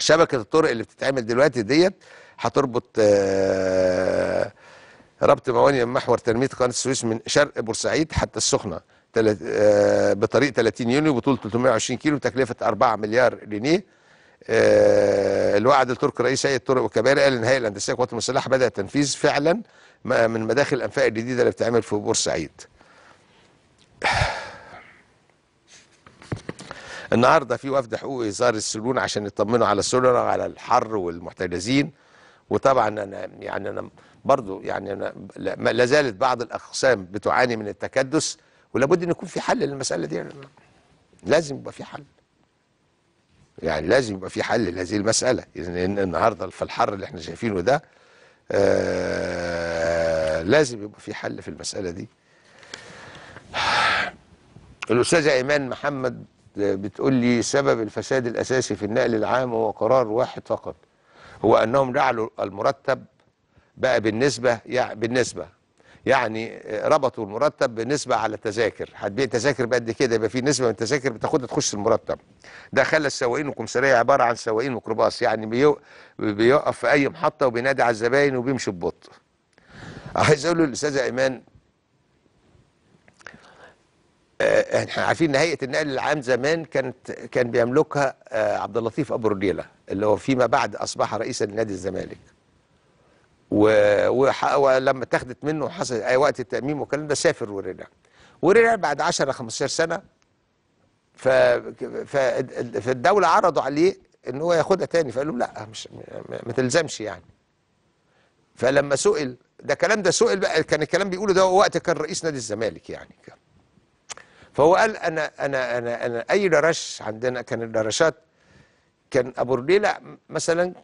شبكه الطرق اللي بتتعمل دلوقتي ديت هتربط آه، ربط موانئ محور تنميه قناه السويس من شرق بورسعيد حتى السخنه آه، بطريق 30 يونيو بطوله 320 كيلو تكلفه 4 مليار جنيه آه، الوعد التركي رئيس هيئه الطرق والكباري قال ان الهيئه الهندسيه للقوات المسلحه بدات تنفيذ فعلا من مداخل الانفاق الجديده اللي بتتعمل في بورسعيد النهارده في وفد حقوقي زار السجون عشان يطمنوا على السجناء على الحر والمحتجزين وطبعا انا يعني انا برضو يعني انا لا زالت بعض الاقسام بتعاني من التكدس ولابد ان يكون في حل للمساله دي لازم يبقى في حل يعني لازم يبقى في حل لهذه المساله لان النهارده في الحر اللي احنا شايفينه ده آه لازم يبقى في حل في المساله دي الاستاذه ايمان محمد بتقول لي سبب الفساد الأساسي في النقل العام هو قرار واحد فقط هو أنهم جعلوا المرتب بقى بالنسبة يعني بالنسبة يعني ربطوا المرتب بنسبة على التذاكر هتبيع تذاكر بقد كده يبقى في نسبة من التذاكر بتاخدها تخش المرتب ده خلى السواقين القمصرية عبارة عن سواقين ميكروباص يعني بيو... بيوقف في أي محطة وبينادي على الزباين وبيمشي ببطء عايز اقول للاستاذه ايمان آه، احنا عارفين ان هيئه النقل العام زمان كانت كان بيملكها آه، عبد اللطيف ابو رجيله اللي هو فيما بعد اصبح رئيسا لنادي الزمالك ولما اتخذت منه حصل اي وقت التاميم والكلام ده سافر ورجع ورجع بعد 10 15 سنه ف فالدوله عرضوا عليه ان هو ياخدها تاني فقال لهم لا مش ما تلزمش يعني فلما سئل ده كلام ده سئل بقى كان الكلام بيقوله ده وقت كان رئيس نادي الزمالك يعني كان فهو قال انا انا انا, أنا اي درش عندنا كان الدرشات كان ابو رليله مثلا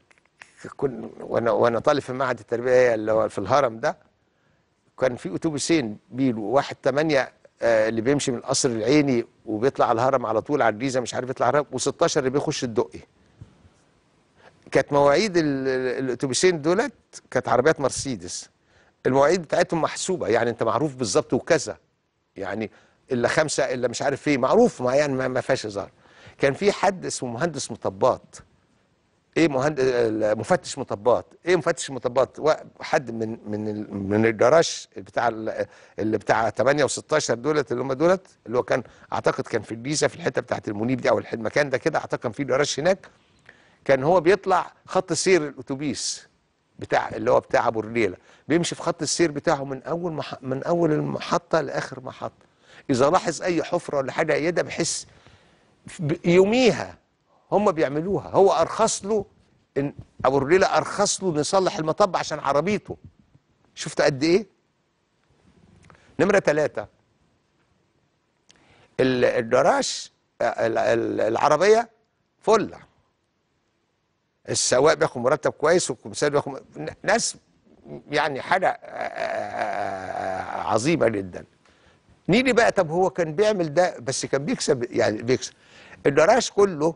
كن وانا وانا طالب في معهد التربيه اللي هو في الهرم ده كان في اتوبيسين بيلو واحد تمانية آه، اللي بيمشي من القصر العيني وبيطلع الهرم على طول على الجيزه مش عارف يطلع الهرم و16 اللي بيخش الدقي كانت مواعيد الاتوبيسين دولت كانت عربيات مرسيدس المواعيد بتاعتهم محسوبه يعني انت معروف بالظبط وكذا يعني الا خمسه الا مش عارف ايه معروف ما يعني ما فيهاش هزار كان في حد اسمه مهندس مطبات ايه مهندس مفتش مطبات ايه مفتش مطبات حد من من من الجراش بتاع اللي بتاع 8 و16 دولت اللي هم دولت اللي هو كان اعتقد كان في الجيزه في الحته بتاعت المنيب دي او المكان ده كده اعتقد كان في جراش هناك كان هو بيطلع خط سير الاتوبيس بتاع اللي هو بتاع ابو الريله بيمشي في خط السير بتاعه من اول من اول المحطه لاخر محطه اذا لاحظ اي حفره ولا حاجه ده بحس يوميها هم بيعملوها هو ارخص له إن ابو الرليله ارخص له نصلح يصلح المطب عشان عربيته شفت قد ايه نمره ثلاثة الجراج العربيه فله السواق بياخد مرتب كويس والكمساري بياخد ناس يعني حاجه عظيمه جدا نيجي بقى طب هو كان بيعمل ده بس كان بيكسب يعني بيكسب الدراس كله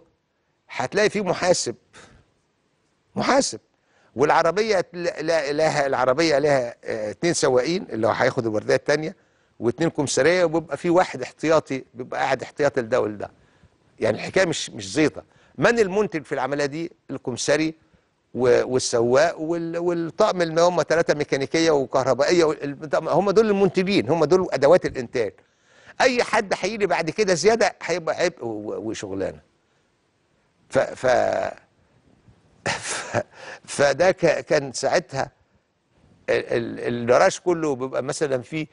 هتلاقي فيه محاسب محاسب والعربيه لها العربيه لها اثنين آه، سواقين اللي هو هياخد الورديه الثانيه واثنين كمساريه وبيبقى في واحد احتياطي بيبقى قاعد احتياطي لده ولده يعني الحكايه مش مش زيطه من المنتج في العمليه دي الكمسري والسواق والطقم اللي هم ثلاثه ميكانيكيه وكهربائيه هم دول المنتجين هم دول ادوات الانتاج اي حد هيجي بعد كده زياده هيبقى عبء وشغلانه ف ف فده كان ساعتها الجراج كله بيبقى مثلا فيه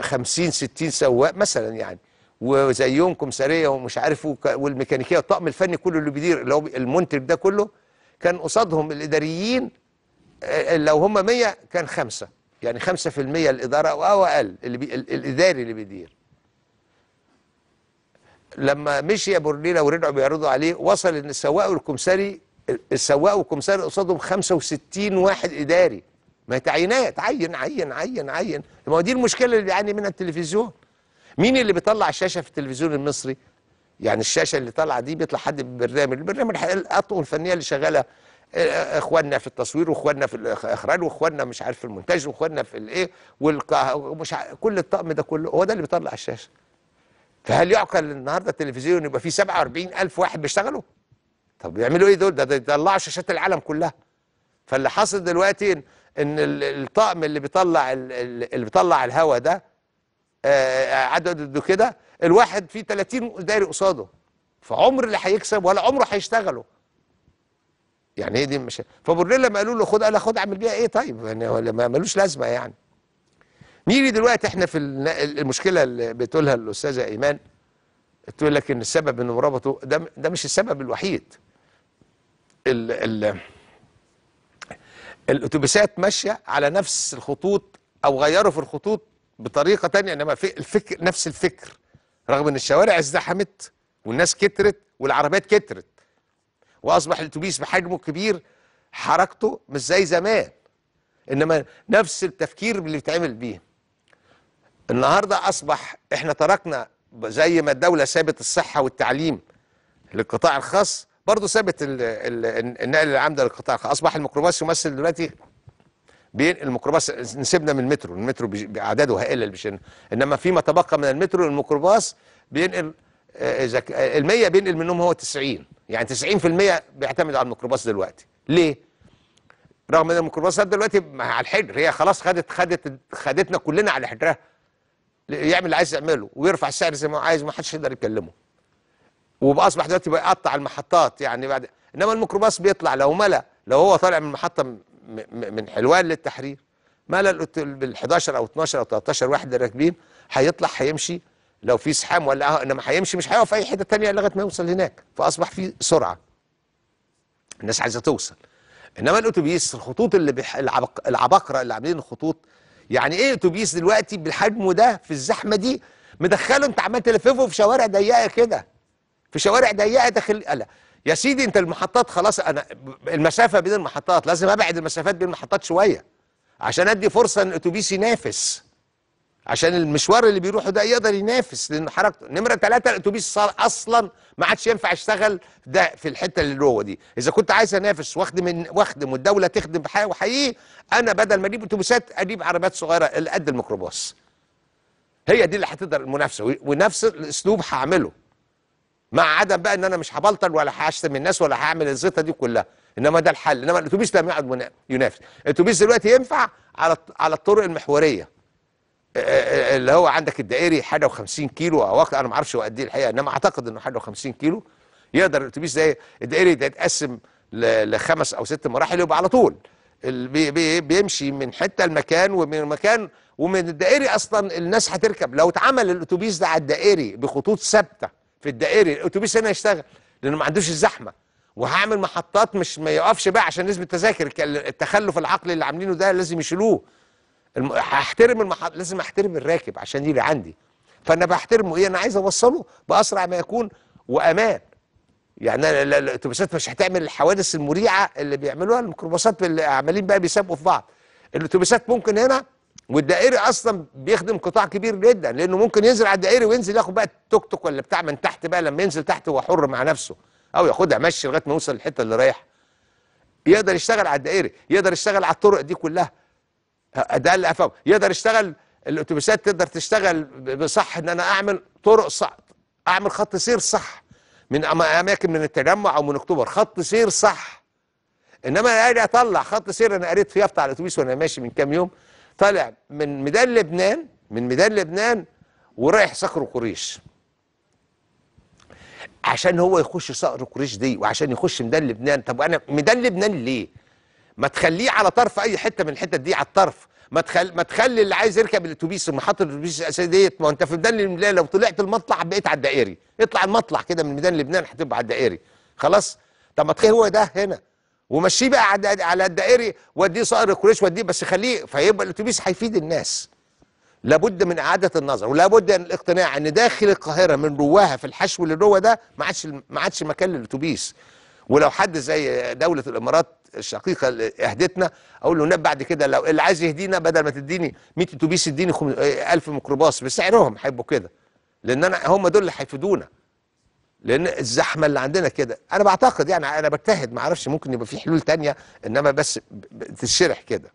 50 60 سواق مثلا يعني وزيهم كمساريه ومش عارف والميكانيكيه والطقم الفني كله اللي بيدير اللي هو المنتج ده كله كان قصادهم الإداريين آه، لو هم 100 كان خمسة يعني 5% الإدارة أو أقل اللي بي الإداري اللي بيدير لما مشي ابو رنينه ورجعوا بيعرضوا عليه وصل ان السواق والكمساري السواق والكمساري قصادهم 65 واحد اداري ما تعيينات عين عين عين عين ما هو دي المشكله اللي بيعاني منها التلفزيون مين اللي بيطلع الشاشه في التلفزيون المصري يعني الشاشه اللي طالعه دي بيطلع حد بالبرنامج البرنامج القطو الفنيه اللي شغاله آه، آه، اخواننا في التصوير واخواننا في الاخراج واخواننا مش عارف في المونتاج واخواننا في الايه ومش عارف كل الطقم ده كله هو ده اللي بيطلع الشاشه فهل يعقل النهارده التلفزيون يبقى فيه 47000 واحد بيشتغلوا طب بيعملوا ايه دول ده بيطلعوا شاشات العالم كلها فاللي حاصل دلوقتي ان الطقم اللي بيطلع اللي بيطلع الهواء ده آه، عدده كده الواحد فيه 30 دايري قصاده فعمر اللي هيكسب ولا عمره هيشتغله يعني ايه دي مش فبورليه لما قالوا له خد قال خد اعمل بيها ايه طيب يعني ما ملوش لازمه يعني نيجي دلوقتي احنا في المشكله اللي بتقولها الاستاذه ايمان تقول لك ان السبب انه ربطه ده ده مش السبب الوحيد ال ال الاتوبيسات ماشيه على نفس الخطوط او غيروا في الخطوط بطريقه تانية انما في الفكر نفس الفكر رغم ان الشوارع ازدحمت والناس كترت والعربيات كترت واصبح الاتوبيس بحجمه كبير حركته مش زي زمان انما نفس التفكير اللي بيتعمل بيه النهارده اصبح احنا تركنا زي ما الدوله سابت الصحه والتعليم للقطاع الخاص برضه سابت النقل العام ده للقطاع الخاص اصبح الميكروباص يمثل دلوقتي بينقل الميكروباص نسيبنا من المترو المترو اعداده هائله مش انما فيما تبقى من المترو الميكروباص بينقل آه، اذا آه، ال 100 بينقل منهم هو 90 يعني 90% بيعتمد على الميكروباص دلوقتي ليه رغم ان الميكروباصات دلوقتي على الحجر هي خلاص خدت خدت خدتنا كلنا على حجرها يعمل اللي عايز يعمله ويرفع السعر زي ما عايز ما حدش يقدر يكلمه وباصبح دلوقتي بيقطع المحطات يعني بعد انما الميكروباص بيطلع لو ملا لو هو طالع من المحطه من حلوان للتحرير مال بال 11 او 12 او 13 واحد اللي راكبين هيطلع هيمشي لو في زحام ولا انما هيمشي مش هيقف في اي حته ثانيه لغايه ما يوصل هناك فاصبح في سرعه الناس عايزه توصل انما الاتوبيس الخطوط اللي بح... العبق... العبقره اللي عاملين الخطوط يعني ايه اتوبيس دلوقتي بالحجم ده في الزحمه دي مدخله انت عمال تلففه في شوارع ضيقه كده في شوارع ضيقه داخل لا يا سيدي انت المحطات خلاص انا المسافه بين المحطات لازم ابعد المسافات بين المحطات شويه عشان ادي فرصه ان الاتوبيس ينافس عشان المشوار اللي بيروحه ده يقدر ينافس لان حركته نمره ثلاثه الاتوبيس صار اصلا ما عادش ينفع يشتغل ده في الحته اللي جوه دي اذا كنت عايز انافس واخدم واخدم والدوله تخدم وحقيقي انا بدل ما اجيب اتوبيسات اجيب عربيات صغيره اللي قد الميكروباص هي دي اللي هتقدر المنافسه ونفس الاسلوب هعمله مع عدم بقى ان انا مش هبلطج ولا هشتم الناس ولا هعمل الزيطه دي كلها انما ده الحل انما الاتوبيس لم يعد ينافس الاتوبيس دلوقتي ينفع على على الطرق المحوريه آه، آه، آه، اللي هو عندك الدائري حاجه و50 كيلو او انا ما اعرفش هو قد ايه الحقيقه انما اعتقد انه حاجه و50 كيلو يقدر الاتوبيس ده إيه؟ الدائري ده يتقسم لخمس او ست مراحل يبقى على طول بيمشي من حته لمكان ومن مكان ومن الدائري اصلا الناس هتركب لو اتعمل الاتوبيس ده على الدائري بخطوط ثابته في الدائري الاتوبيس هنا هيشتغل لانه ما عندوش الزحمه وهعمل محطات مش ما يقفش بقى عشان نسبه تذاكر التخلف العقلي اللي عاملينه ده لازم يشيلوه الم... هحترم المحط لازم احترم الراكب عشان يجي عندي فانا بحترمه ايه انا عايز اوصله باسرع ما يكون وامان يعني الاتوبيسات مش هتعمل الحوادث المريعه اللي بيعملوها الميكروباصات اللي عمالين بقى بيسابقوا في بعض الاتوبيسات ممكن هنا والدائري اصلا بيخدم قطاع كبير جدا لانه ممكن يزرع الدائري وينزل ياخد بقى التوك توك ولا بتاع من تحت بقى لما ينزل تحت هو حر مع نفسه او ياخدها مشي لغايه ما يوصل الحته اللي رايح يقدر يشتغل على الدائري يقدر يشتغل على الطرق دي كلها ده اللي افهمه يقدر يشتغل الاتوبيسات تقدر تشتغل بصح ان انا اعمل طرق صح اعمل خط سير صح من اماكن من التجمع او من اكتوبر خط سير صح انما اجي اطلع خط سير انا قريت فيه بتاع الاتوبيس وانا ماشي من كام يوم طالع من ميدان لبنان من ميدان لبنان ورايح صقر قريش عشان هو يخش صقر قريش دي وعشان يخش ميدان لبنان طب انا ميدان لبنان ليه ما تخليه على طرف اي حته من الحتت دي على الطرف ما تخلي ما تخلي اللي عايز يركب الاتوبيس محطه الاتوبيس الاساسيه ديت ما انت في ميدان لبنان لو طلعت المطلع بقيت على الدائري اطلع المطلع كده من ميدان لبنان هتبقى على الدائري خلاص طب ما تخلي هو ده هنا ومشيه بقى على الدائري وديه صقر الكريش وديه بس خليه فيبقى الاتوبيس هيفيد الناس لابد من اعاده النظر ولابد من الاقتناع ان داخل القاهره من جواها في الحشو اللي جوه ده ما عادش ما عادش مكان للاتوبيس ولو حد زي دوله الامارات الشقيقه اللي اهدتنا اقول له بعد كده لو اللي عايز يهدينا بدل ما تديني 100 اتوبيس اديني 1000 ميكروباص بسعرهم هيبقوا كده لان انا هم دول اللي هيفيدونا لان الزحمه اللي عندنا كده انا بعتقد يعني انا بجتهد ما اعرفش ممكن يبقى في حلول تانية انما بس تشرح كده